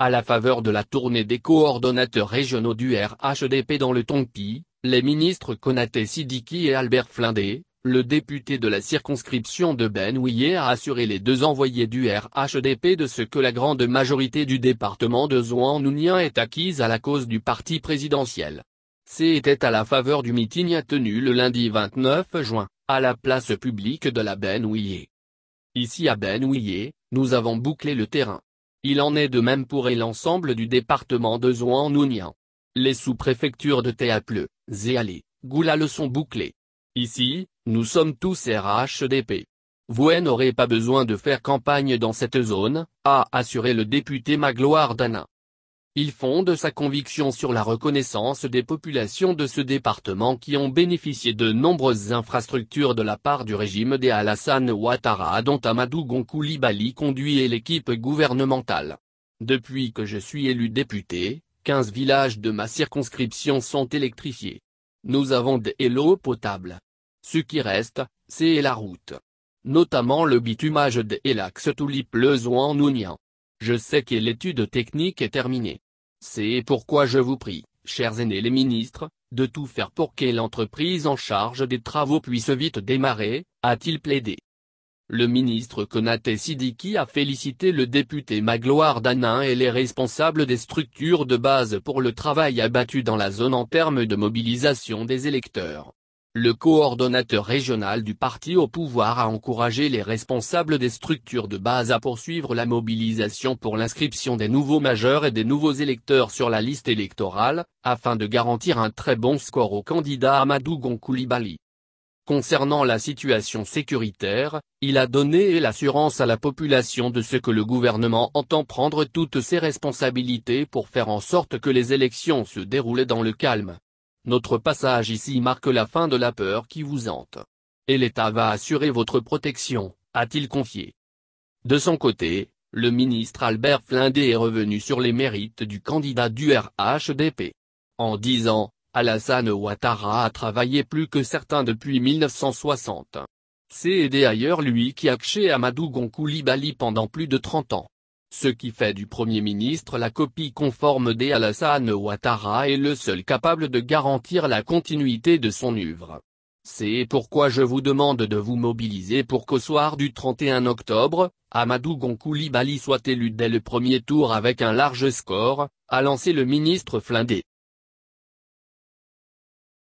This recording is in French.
À la faveur de la tournée des coordonnateurs régionaux du RHDP dans le Tonpi, les ministres Konaté Sidiki et Albert Flindé, le député de la circonscription de Benouillé a assuré les deux envoyés du RHDP de ce que la grande majorité du département de Zouan-Nounien est acquise à la cause du parti présidentiel. C'était à la faveur du meeting tenu le lundi 29 juin, à la place publique de la Ben Ici à Benouillé, nous avons bouclé le terrain. Il en est de même pour et l'ensemble du département de Zouan-Nounian. Les sous-préfectures de Théapleu, Zéali, Goula le sont bouclées. Ici, nous sommes tous RHDP. Vous n'aurez pas besoin de faire campagne dans cette zone, a assuré le député Magloire Dana. Il fonde sa conviction sur la reconnaissance des populations de ce département qui ont bénéficié de nombreuses infrastructures de la part du régime des Alassane Ouattara dont Amadou Gonkoulibaly conduit et l'équipe gouvernementale. Depuis que je suis élu député, 15 villages de ma circonscription sont électrifiés. Nous avons des l'eau potable. Ce qui reste, c'est la route. Notamment le bitumage de l'axe tulip le Je sais que l'étude technique est terminée. C'est pourquoi je vous prie, chers aînés les ministres, de tout faire pour que l'entreprise en charge des travaux puisse vite démarrer, a-t-il plaidé. Le ministre Konate Sidiki a félicité le député Magloire Danin et les responsables des structures de base pour le travail abattu dans la zone en termes de mobilisation des électeurs. Le coordonnateur régional du parti au pouvoir a encouragé les responsables des structures de base à poursuivre la mobilisation pour l'inscription des nouveaux majeurs et des nouveaux électeurs sur la liste électorale, afin de garantir un très bon score au candidat Amadou Gonkoulibaly. Concernant la situation sécuritaire, il a donné l'assurance à la population de ce que le gouvernement entend prendre toutes ses responsabilités pour faire en sorte que les élections se déroulent dans le calme. Notre passage ici marque la fin de la peur qui vous hante. Et l'État va assurer votre protection, a-t-il confié. De son côté, le ministre Albert Flindé est revenu sur les mérites du candidat du RHDP. En dix ans, Alassane Ouattara a travaillé plus que certains depuis 1960. C'est aidé ailleurs lui qui a Amadou Coulibaly pendant plus de 30 ans ce qui fait du Premier ministre la copie conforme des Ouattara et le seul capable de garantir la continuité de son œuvre. C'est pourquoi je vous demande de vous mobiliser pour qu'au soir du 31 octobre, Amadou Gonkoulibaly soit élu dès le premier tour avec un large score, a lancé le ministre Flindé.